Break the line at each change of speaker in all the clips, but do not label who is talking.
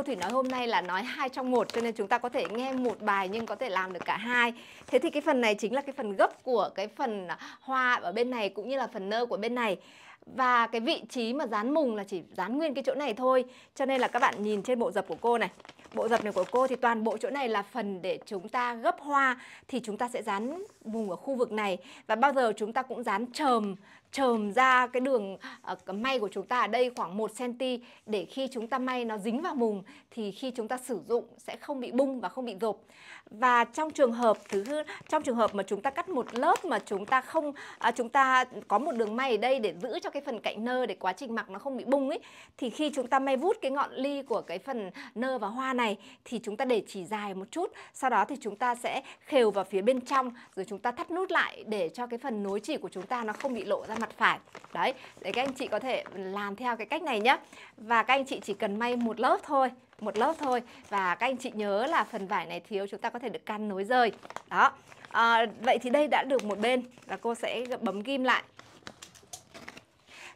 cô Thủy nói hôm nay là nói hai trong một cho nên chúng ta có thể nghe một bài nhưng có thể làm được cả hai. Thế thì cái phần này chính là cái phần gấp của cái phần à, hoa ở bên này cũng như là phần nơ của bên này. Và cái vị trí mà dán mùng là chỉ dán nguyên cái chỗ này thôi. Cho nên là các bạn nhìn trên bộ dập của cô này. Bộ dập này của cô thì toàn bộ chỗ này là phần để chúng ta gấp hoa thì chúng ta sẽ dán mùng ở khu vực này và bao giờ chúng ta cũng dán chờm trờm ra cái đường uh, may của chúng ta ở đây khoảng 1 cm để khi chúng ta may nó dính vào mùng thì khi chúng ta sử dụng sẽ không bị bung và không bị gộp. Và trong trường hợp thứ trong trường hợp mà chúng ta cắt một lớp mà chúng ta không uh, chúng ta có một đường may ở đây để giữ cho cái phần cạnh nơ để quá trình mặc nó không bị bung ấy thì khi chúng ta may vút cái ngọn ly của cái phần nơ và hoa này thì chúng ta để chỉ dài một chút, sau đó thì chúng ta sẽ khều vào phía bên trong rồi chúng ta thắt nút lại để cho cái phần nối chỉ của chúng ta nó không bị lộ ra mặt phải đấy để các anh chị có thể làm theo cái cách này nhé và các anh chị chỉ cần may một lớp thôi một lớp thôi và các anh chị nhớ là phần vải này thiếu chúng ta có thể được căn nối rời đó à, vậy thì đây đã được một bên và cô sẽ bấm kim lại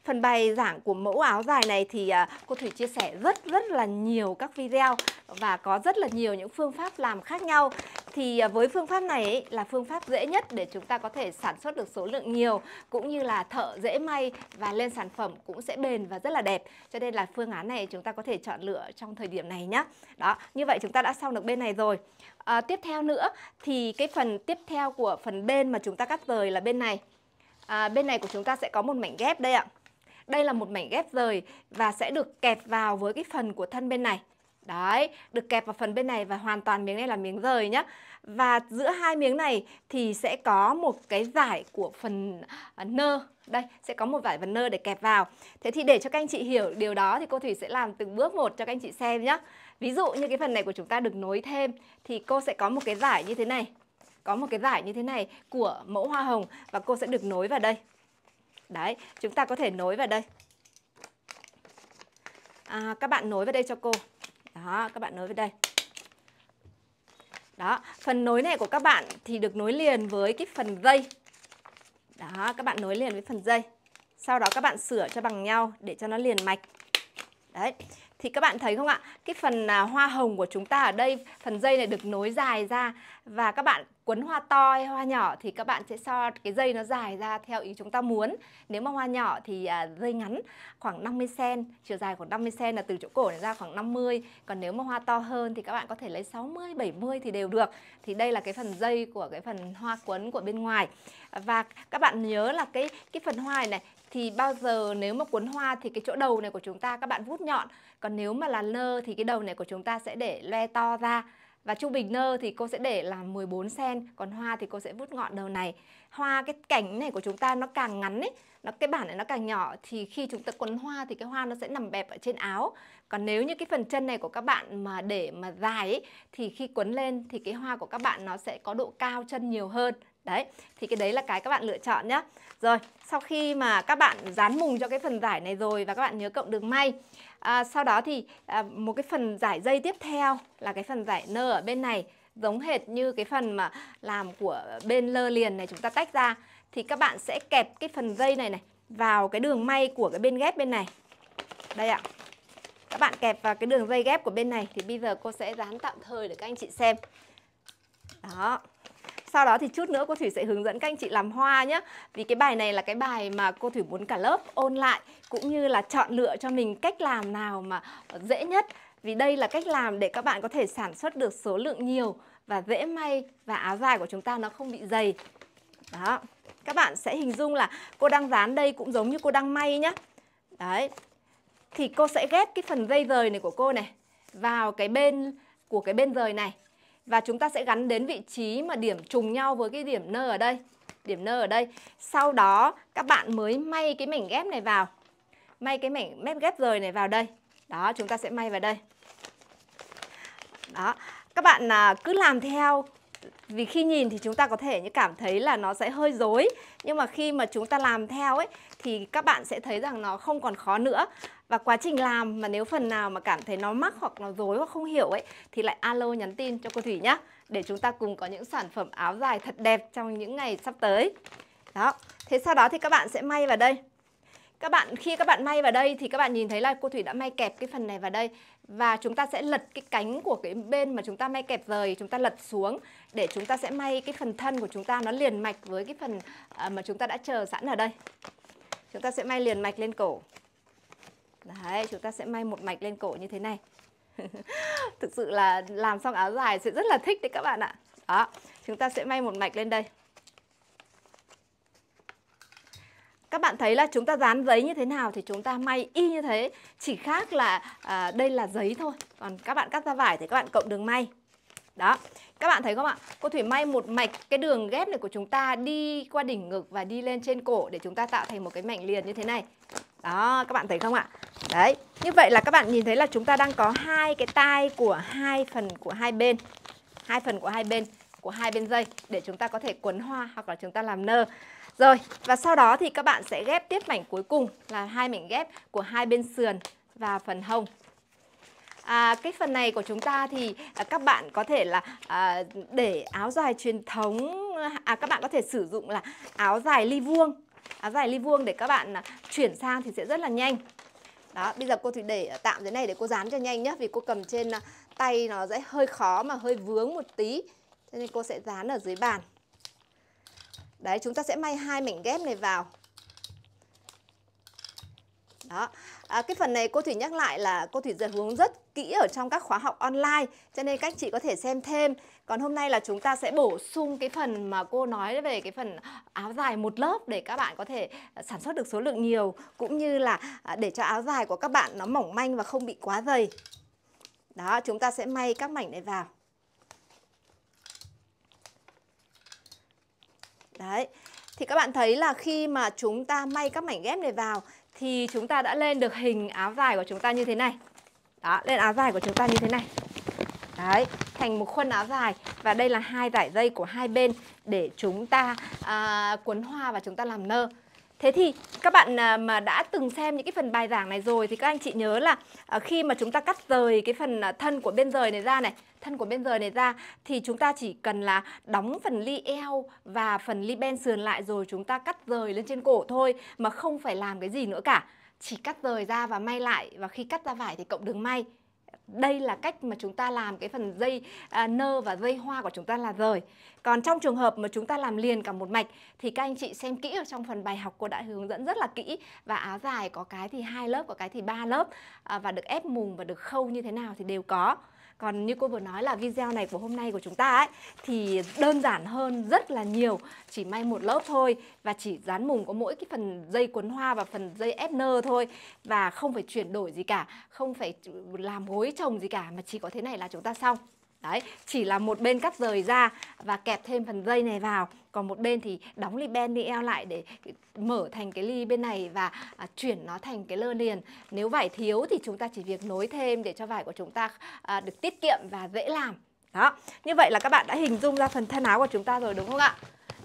phần bài giảng của mẫu áo dài này thì à, cô Thủy chia sẻ rất rất là nhiều các video và có rất là nhiều những phương pháp làm khác nhau thì à, với phương pháp này ấy, là phương pháp dễ nhất để chúng ta có thể sản xuất được số lượng nhiều cũng như là thợ dễ may và lên sản phẩm cũng sẽ bền và rất là đẹp. Cho nên là phương án này chúng ta có thể chọn lựa trong thời điểm này nhé. Đó, như vậy chúng ta đã xong được bên này rồi. À, tiếp theo nữa thì cái phần tiếp theo của phần bên mà chúng ta cắt rời là bên này. À, bên này của chúng ta sẽ có một mảnh ghép đây ạ. Đây là một mảnh ghép rời và sẽ được kẹp vào với cái phần của thân bên này. Đấy, được kẹp vào phần bên này và hoàn toàn miếng này là miếng rời nhá. Và giữa hai miếng này thì sẽ có một cái giải của phần à, nơ. Đây, sẽ có một vải phần nơ để kẹp vào. Thế thì để cho các anh chị hiểu điều đó thì cô Thủy sẽ làm từng bước một cho các anh chị xem nhá. Ví dụ như cái phần này của chúng ta được nối thêm thì cô sẽ có một cái giải như thế này. Có một cái giải như thế này của mẫu hoa hồng và cô sẽ được nối vào đây. Đấy, chúng ta có thể nối vào đây. À, các bạn nối vào đây cho cô. Đó, các bạn nối với đây. Đó, phần nối này của các bạn thì được nối liền với cái phần dây. Đó, các bạn nối liền với phần dây. Sau đó các bạn sửa cho bằng nhau để cho nó liền mạch. Đấy. Thì các bạn thấy không ạ? Cái phần à, hoa hồng của chúng ta ở đây, phần dây này được nối dài ra và các bạn quấn hoa to hay hoa nhỏ thì các bạn sẽ so cái dây nó dài ra theo ý chúng ta muốn. Nếu mà hoa nhỏ thì à, dây ngắn khoảng 50 cm, chiều dài khoảng 50 cm là từ chỗ cổ này ra khoảng 50. Còn nếu mà hoa to hơn thì các bạn có thể lấy 60, 70 thì đều được. Thì đây là cái phần dây của cái phần hoa quấn của bên ngoài. Và các bạn nhớ là cái cái phần hoa này, này thì bao giờ nếu mà cuốn hoa thì cái chỗ đầu này của chúng ta các bạn vút nhọn còn nếu mà là lơ thì cái đầu này của chúng ta sẽ để loe to ra và trung bình nơ thì cô sẽ để là 14 sen còn hoa thì cô sẽ vút ngọn đầu này hoa cái cảnh này của chúng ta nó càng ngắn ấy nó cái bản này nó càng nhỏ thì khi chúng ta quấn hoa thì cái hoa nó sẽ nằm bẹp ở trên áo còn nếu như cái phần chân này của các bạn mà để mà dài ấy, thì khi quấn lên thì cái hoa của các bạn nó sẽ có độ cao chân nhiều hơn đấy thì cái đấy là cái các bạn lựa chọn nhá rồi sau khi mà các bạn dán mùng cho cái phần giải này rồi và các bạn nhớ cộng đường may À, sau đó thì à, một cái phần giải dây tiếp theo là cái phần giải nơ ở bên này giống hệt như cái phần mà làm của bên lơ liền này chúng ta tách ra thì các bạn sẽ kẹp cái phần dây này này vào cái đường may của cái bên ghép bên này. Đây ạ. Các bạn kẹp vào cái đường dây ghép của bên này thì bây giờ cô sẽ dán tạm thời để các anh chị xem. Đó sau đó thì chút nữa cô Thủy sẽ hướng dẫn các anh chị làm hoa nhé Vì cái bài này là cái bài mà cô Thủy muốn cả lớp ôn lại Cũng như là chọn lựa cho mình cách làm nào mà dễ nhất Vì đây là cách làm để các bạn có thể sản xuất được số lượng nhiều Và dễ may và áo dài của chúng ta nó không bị dày Đó các bạn sẽ hình dung là cô đang dán đây cũng giống như cô đang may nhá Đấy Thì cô sẽ ghép cái phần dây rời này của cô này Vào cái bên của cái bên rời này và chúng ta sẽ gắn đến vị trí mà điểm trùng nhau với cái điểm N ở đây. Điểm N ở đây. Sau đó các bạn mới may cái mảnh ghép này vào. May cái mảnh mép ghép rời này vào đây. Đó, chúng ta sẽ may vào đây. Đó, các bạn à, cứ làm theo vì khi nhìn thì chúng ta có thể như cảm thấy là nó sẽ hơi dối nhưng mà khi mà chúng ta làm theo ấy thì các bạn sẽ thấy rằng nó không còn khó nữa và quá trình làm mà nếu phần nào mà cảm thấy nó mắc hoặc nó dối hoặc không hiểu ấy thì lại alo nhắn tin cho cô Thủy nhá để chúng ta cùng có những sản phẩm áo dài thật đẹp trong những ngày sắp tới đó thế sau đó thì các bạn sẽ may vào đây các bạn khi các bạn may vào đây thì các bạn nhìn thấy là cô Thủy đã may kẹp cái phần này vào đây và chúng ta sẽ lật cái cánh của cái bên mà chúng ta may kẹp rời chúng ta lật xuống để chúng ta sẽ may cái phần thân của chúng ta nó liền mạch với cái phần à, mà chúng ta đã chờ sẵn ở đây. Chúng ta sẽ may liền mạch lên cổ. Đấy, chúng ta sẽ may một mạch lên cổ như thế này. Thực sự là làm xong áo dài sẽ rất là thích đấy các bạn ạ. Đó, chúng ta sẽ may một mạch lên đây. các bạn thấy là chúng ta dán giấy như thế nào thì chúng ta may y như thế chỉ khác là à, đây là giấy thôi còn các bạn cắt ra vải thì các bạn cộng đường may đó các bạn thấy không ạ cô thủy may một mạch cái đường ghép này của chúng ta đi qua đỉnh ngực và đi lên trên cổ để chúng ta tạo thành một cái mảnh liền như thế này đó các bạn thấy không ạ đấy như vậy là các bạn nhìn thấy là chúng ta đang có hai cái tai của hai phần của hai bên hai phần của hai bên của hai bên dây để chúng ta có thể quấn hoa hoặc là chúng ta làm nơ rồi, và sau đó thì các bạn sẽ ghép tiếp mảnh cuối cùng là hai mảnh ghép của hai bên sườn và phần hông. À, cái phần này của chúng ta thì à, các bạn có thể là à, để áo dài truyền thống à các bạn có thể sử dụng là áo dài ly vuông. Áo dài ly vuông để các bạn à, chuyển sang thì sẽ rất là nhanh. Đó, bây giờ cô thì để tạm dưới này để cô dán cho nhanh nhé vì cô cầm trên à, tay nó sẽ hơi khó mà hơi vướng một tí. Cho nên cô sẽ dán ở dưới bàn. Đấy chúng ta sẽ may hai mảnh ghép này vào đó à, cái phần này cô thủy nhắc lại là cô thủy dần hướng rất kỹ ở trong các khóa học online cho nên các chị có thể xem thêm còn hôm nay là chúng ta sẽ bổ sung cái phần mà cô nói về cái phần áo dài một lớp để các bạn có thể à, sản xuất được số lượng nhiều cũng như là à, để cho áo dài của các bạn nó mỏng manh và không bị quá dày đó chúng ta sẽ may các mảnh này vào Đấy. Thì các bạn thấy là khi mà chúng ta may các mảnh ghép này vào thì chúng ta đã lên được hình áo dài của chúng ta như thế này. Đó, lên áo dài của chúng ta như thế này. Đấy, thành một khuôn áo dài và đây là hai giải dây của hai bên để chúng ta à, cuốn hoa và chúng ta làm nơ. Thế thì các bạn à, mà đã từng xem những cái phần bài giảng này rồi thì các anh chị nhớ là à, khi mà chúng ta cắt rời cái phần à, thân của bên rời này ra này, thân của bên rời này ra thì chúng ta chỉ cần là đóng phần ly eo và phần ly ben sườn lại rồi chúng ta cắt rời lên trên cổ thôi mà không phải làm cái gì nữa cả. Chỉ cắt rời ra và may lại và khi cắt ra vải thì cộng đường may đây là cách mà chúng ta làm cái phần dây à, nơ và dây hoa của chúng ta là rời còn trong trường hợp mà chúng ta làm liền cả một mạch thì các anh chị xem kỹ ở trong phần bài học cô đã hướng dẫn rất là kỹ và áo dài có cái thì hai lớp có cái thì ba lớp à, và được ép mùng và được khâu như thế nào thì đều có còn như cô vừa nói là video này của hôm nay của chúng ta ấy thì đơn giản hơn rất là nhiều chỉ may một lớp thôi và chỉ dán mùng có mỗi cái phần dây cuốn hoa và phần dây ép nơ thôi và không phải chuyển đổi gì cả không phải làm gối trồng gì cả mà chỉ có thế này là chúng ta xong Đấy, chỉ là một bên cắt rời ra và kẹp thêm phần dây này vào còn một bên thì đóng ly ben eo lại để mở thành cái ly bên này và à, chuyển nó thành cái lơ liền nếu vải thiếu thì chúng ta chỉ việc nối thêm để cho vải của chúng ta à, được tiết kiệm và dễ làm đó như vậy là các bạn đã hình dung ra phần thân áo của chúng ta rồi đúng không ạ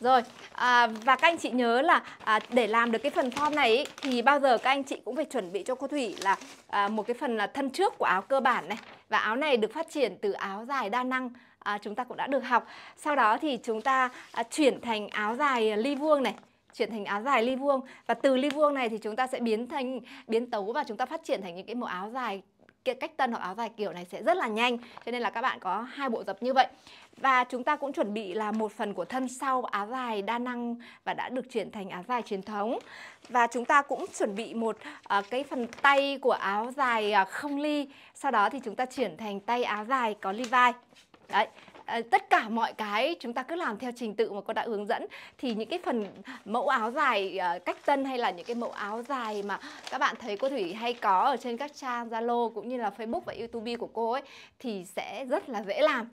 rồi à, và các anh chị nhớ là à, để làm được cái phần form này ý, thì bao giờ các anh chị cũng phải chuẩn bị cho cô thủy là à, một cái phần là thân trước của áo cơ bản này và áo này được phát triển từ áo dài đa năng à, chúng ta cũng đã được học sau đó thì chúng ta à, chuyển thành áo dài à, ly vuông này chuyển thành áo dài ly vuông và từ ly vuông này thì chúng ta sẽ biến thành biến tấu và chúng ta phát triển thành những cái mẫu áo dài cách tân hoặc áo dài kiểu này sẽ rất là nhanh cho nên là các bạn có hai bộ dập như vậy và chúng ta cũng chuẩn bị là một phần của thân sau áo dài đa năng và đã được chuyển thành áo dài truyền thống và chúng ta cũng chuẩn bị một uh, cái phần tay của áo dài uh, à, không ly sau đó thì chúng ta chuyển thành tay áo dài có ly vai đấy Ờ, tất cả mọi cái chúng ta cứ làm theo trình tự mà cô đã hướng dẫn thì những cái phần mẫu áo dài à, cách tân hay là những cái mẫu áo dài mà các bạn thấy cô Thủy hay có ở trên các trang Zalo cũng như là Facebook và YouTube của cô ấy thì sẽ rất là dễ làm